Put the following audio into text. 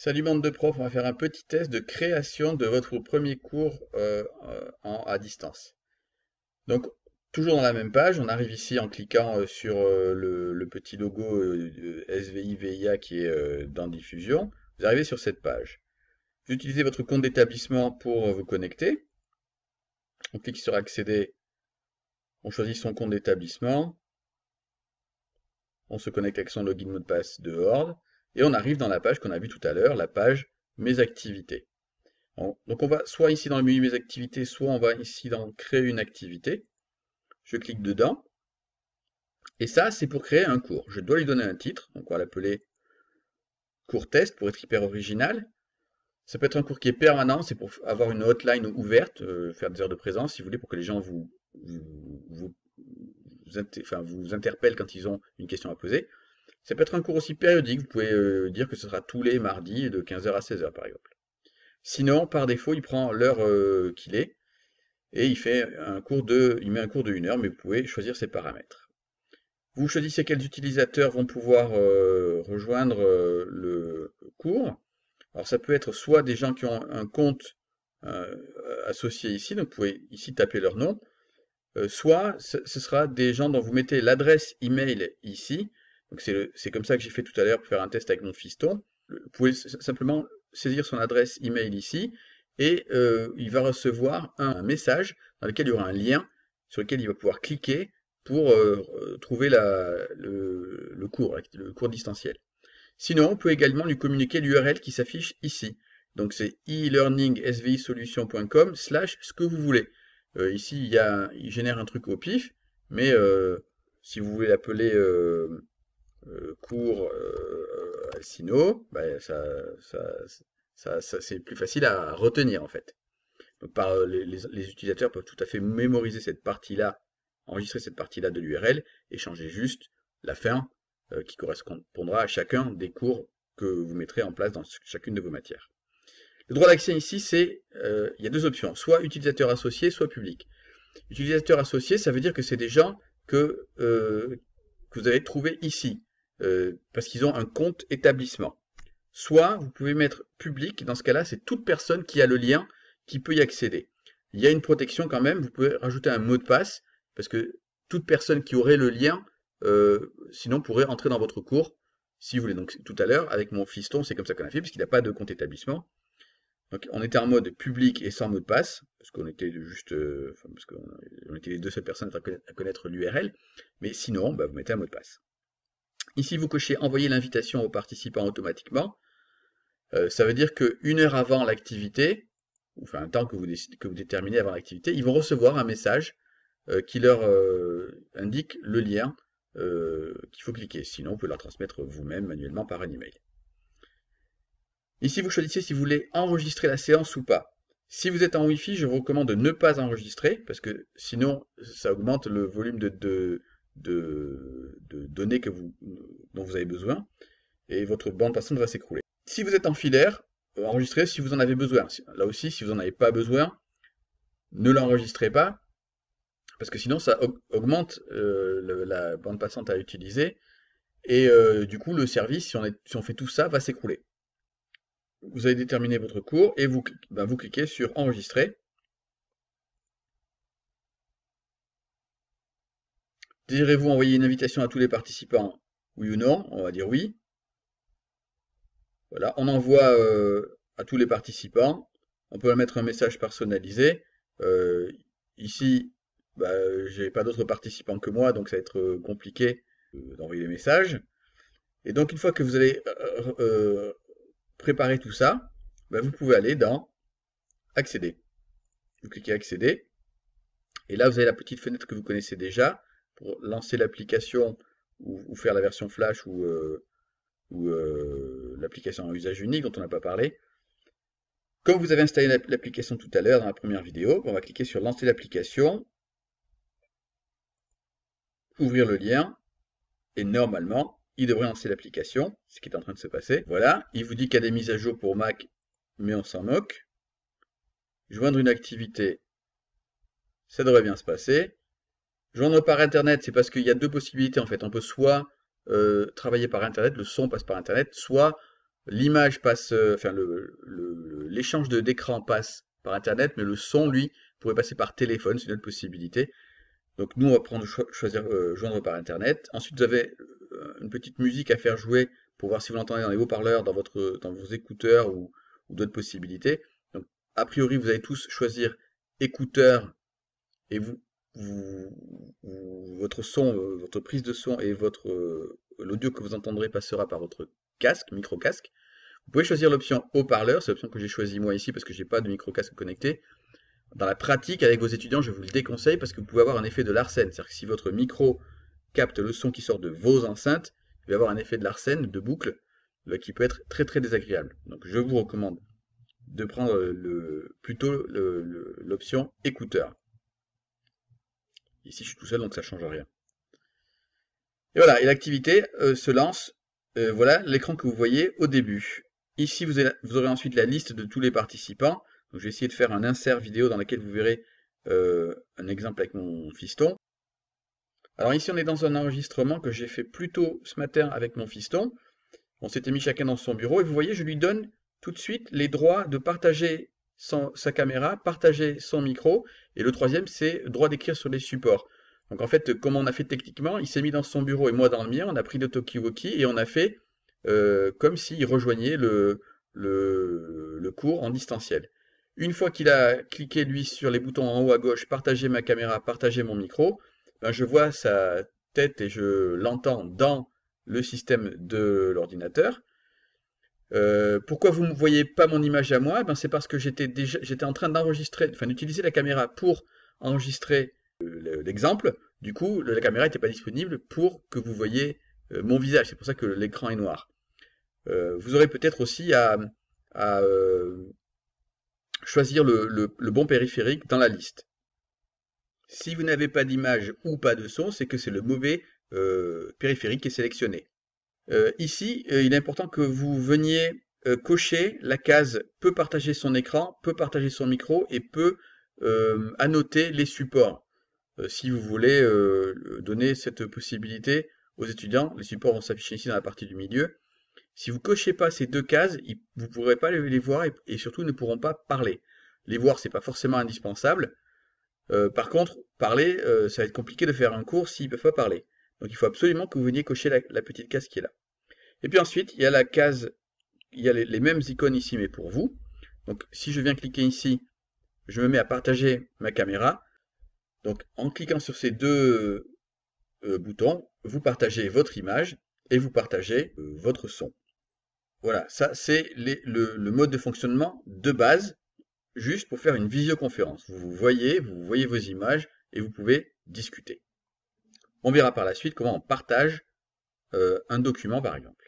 Salut bande de profs, on va faire un petit test de création de votre premier cours euh, euh, à distance. Donc, toujours dans la même page, on arrive ici en cliquant euh, sur le, petit logo SVI-VIA qui est dans Diffusion. Vous arrivez sur cette page. Vous utilisez votre compte d'établissement pour vous connecter. On clique sur Accéder. On choisit son compte d'établissement. On se connecte avec son login mot de passe de Horde. Et on arrive dans la page qu'on a vue tout à l'heure, la page Mes activités. Donc on va soit ici dans le menu Mes activités, soit on va ici dans Créer une activité. Je clique dedans. Et ça, c'est pour créer un cours. Je dois lui donner un titre, donc on va l'appeler cours test pour être hyper original. Ça peut être un cours qui est permanent, c'est pour avoir une hotline ouverte, euh, faire des heures de présence si vous voulez, pour que les gens vous, vous, vous interpellent quand ils ont une question à poser. Ça peut être un cours aussi périodique, vous pouvez euh, dire que ce sera tous les mardis de 15h à 16h par exemple. Sinon, par défaut, il prend l'heure euh, qu'il est et il, fait un cours de, il met un cours de 1 heure, mais vous pouvez choisir ses paramètres. Vous choisissez quels utilisateurs vont pouvoir euh, rejoindre le cours. Alors ça peut être soit des gens qui ont un compte associé ici, donc vous pouvez ici taper leur nom, soit ce sera des gens dont vous mettez l'adresse email ici, c'est comme ça que j'ai fait tout à l'heure pour faire un test avec mon fiston. Vous pouvez simplement saisir son adresse email ici et euh, il va recevoir un, message dans lequel il y aura un lien sur lequel il va pouvoir cliquer pour euh, trouver la, le, cours, le cours distanciel. Sinon, on peut également lui communiquer l'URL qui s'affiche ici. Donc c'est e learning slash ce que vous voulez. Euh, ici, il, y a, il génère un truc au pif, mais si vous voulez l'appeler cours euh, euh, Alcino, bah, ça, c'est plus facile à retenir en fait. par, euh, les, utilisateurs peuvent tout à fait mémoriser cette partie-là, enregistrer cette partie-là de l'URL et changer juste la fin qui correspondra à chacun des cours que vous mettrez en place dans chacune de vos matières. Le droit d'accès ici, c'est il y a deux options, soit utilisateur associé, soit public. Utilisateur associé, ça veut dire que c'est des gens que, que vous avez trouver ici. Euh, parce qu'ils ont un compte établissement. Soit vous pouvez mettre public, dans ce cas-là, c'est toute personne qui a le lien qui peut y accéder. Il y a une protection quand même, vous pouvez rajouter un mot de passe, parce que toute personne qui aurait le lien, euh, sinon pourrait entrer dans votre cours, si vous voulez. Donc tout à l'heure, avec mon fiston, c'est comme ça qu'on a fait, puisqu'il n'a pas de compte établissement. Donc on était en mode public et sans mot de passe, parce qu'on était juste, euh, enfin, parce qu'on était les deux seules personnes à connaître, l'URL, mais sinon, bah, vous mettez un mot de passe. Ici, vous cochez envoyer l'invitation aux participants automatiquement. Euh, ça veut dire qu'une heure avant l'activité, enfin un temps que vous, déterminez avant l'activité, ils vont recevoir un message euh, qui leur euh, indique le lien qu'il faut cliquer. Sinon, vous pouvez leur transmettre vous-même manuellement par un email. Ici, vous choisissez si vous voulez enregistrer la séance ou pas. Si vous êtes en Wi-Fi, je vous recommande de ne pas enregistrer, parce que sinon, ça augmente le volume de, de, données que vous, dont vous avez besoin, et votre bande passante va s'écrouler. Si vous êtes en filaire, euh, enregistrez si vous en avez besoin. Là aussi, si vous n'en avez pas besoin, ne l'enregistrez pas, parce que sinon ça augmente euh, la bande passante à utiliser, et euh, du coup le service, si on, si on fait tout ça, va s'écrouler. Vous avez déterminé votre cours, et vous ben, cliquez sur « Enregistrer », Désirez-vous envoyer une invitation à tous les participants Oui ou non On va dire oui. Voilà, on envoie euh, à tous les participants. On peut mettre un message personnalisé. Euh, ici, bah, je n'ai pas d'autres participants que moi, donc ça va être euh, compliqué d'envoyer les messages. Et donc, une fois que vous allez préparer tout ça, bah, vous pouvez aller dans Accéder. Vous cliquez Accéder. Et là, vous avez la petite fenêtre que vous connaissez déjà, pour lancer l'application ou, faire la version flash ou, euh, euh, l'application en usage unique dont on n'a pas parlé. Comme vous avez installé l'application tout à l'heure dans la première vidéo, on va cliquer sur lancer l'application, ouvrir le lien, et normalement, il devrait lancer l'application, ce qui est en train de se passer. Voilà, il vous dit qu'il y a des mises à jour pour Mac, mais on s'en moque. Joindre une activité, ça devrait bien se passer. Joindre par Internet, c'est parce qu'il y a deux possibilités en fait. On peut soit euh, travailler par Internet, le son passe par Internet, soit l'image passe, euh, enfin l'échange le, d'écran passe par Internet, mais le son, lui, pourrait passer par téléphone, c'est une autre possibilité. Donc nous, on va prendre choisir euh, joindre par Internet. Ensuite, vous avez une petite musique à faire jouer pour voir si vous l'entendez dans les haut-parleurs, dans, votre, dans vos écouteurs ou, ou d'autres possibilités. Donc, a priori, vous allez tous choisir écouteurs et vous votre son, votre prise de son et votre euh, l'audio que vous entendrez passera par votre casque, micro-casque. Vous pouvez choisir l'option haut-parleur, c'est l'option que j'ai choisie moi ici parce que je n'ai pas de micro-casque connecté. Dans la pratique, avec vos étudiants, je vous le déconseille parce que vous pouvez avoir un effet de l'arcène, C'est-à-dire que si votre micro capte le son qui sort de vos enceintes, il va avoir un effet de l'arcène, de boucle, bah, qui peut être très très désagréable. Donc je vous recommande de prendre euh, plutôt l'option écouteur. Ici, je suis tout seul, donc ça ne change rien. Et voilà, et l'activité euh, se lance, euh, voilà l'écran que vous voyez au début. Ici, vous, aurez ensuite la liste de tous les participants. Donc, je vais essayer de faire un insert vidéo dans laquelle vous verrez euh, un exemple avec mon fiston. Alors ici, on est dans un enregistrement que j'ai fait plus tôt ce matin avec mon fiston. On s'était mis chacun dans son bureau et vous voyez, je lui donne tout de suite les droits de partager sa caméra, partager son micro, et le troisième, c'est droit d'écrire sur les supports. Donc en fait, comme on a fait techniquement, il s'est mis dans son bureau et moi dans le mien, on a pris le talkie et on a fait euh, comme s'il rejoignait le, cours en distanciel. Une fois qu'il a cliqué, lui, sur les boutons en haut à gauche, partager ma caméra, partager mon micro, ben, je vois sa tête et je l'entends dans le système de l'ordinateur. Euh, pourquoi vous ne voyez pas mon image à moi eh ben, C'est parce que j'étais déjà j'étais en train d'enregistrer, enfin d'utiliser la caméra pour enregistrer euh, l'exemple. Du coup, la caméra n'était pas disponible pour que vous voyez euh, mon visage. C'est pour ça que l'écran est noir. vous aurez peut-être aussi à, choisir le, bon périphérique dans la liste. Si vous n'avez pas d'image ou pas de son, c'est que c'est le mauvais périphérique qui est sélectionné. Euh, ici, euh, il est important que vous veniez euh, cocher la case « peut partager son écran »,« peut partager son micro » et « peut annoter les supports Si vous voulez donner cette possibilité aux étudiants, les supports vont s'afficher ici dans la partie du milieu. Si vous ne cochez pas ces deux cases, vous ne pourrez pas les voir et, surtout ne pourront pas parler. Les voir, ce n'est pas forcément indispensable. par contre, parler, ça va être compliqué de faire un cours s'ils ne peuvent pas parler. Donc il faut absolument que vous veniez cocher la, petite case qui est là. Et puis ensuite, il y a la case, il y a les, mêmes icônes ici, mais pour vous. Donc si je viens cliquer ici, je me mets à partager ma caméra. Donc en cliquant sur ces deux euh, boutons, vous partagez votre image et vous partagez euh, votre son. Voilà, ça c'est le, le, mode de fonctionnement de base, juste pour faire une visioconférence. Vous, vous voyez, vous voyez vos images et vous pouvez discuter. On verra par la suite comment on partage euh, un document par exemple.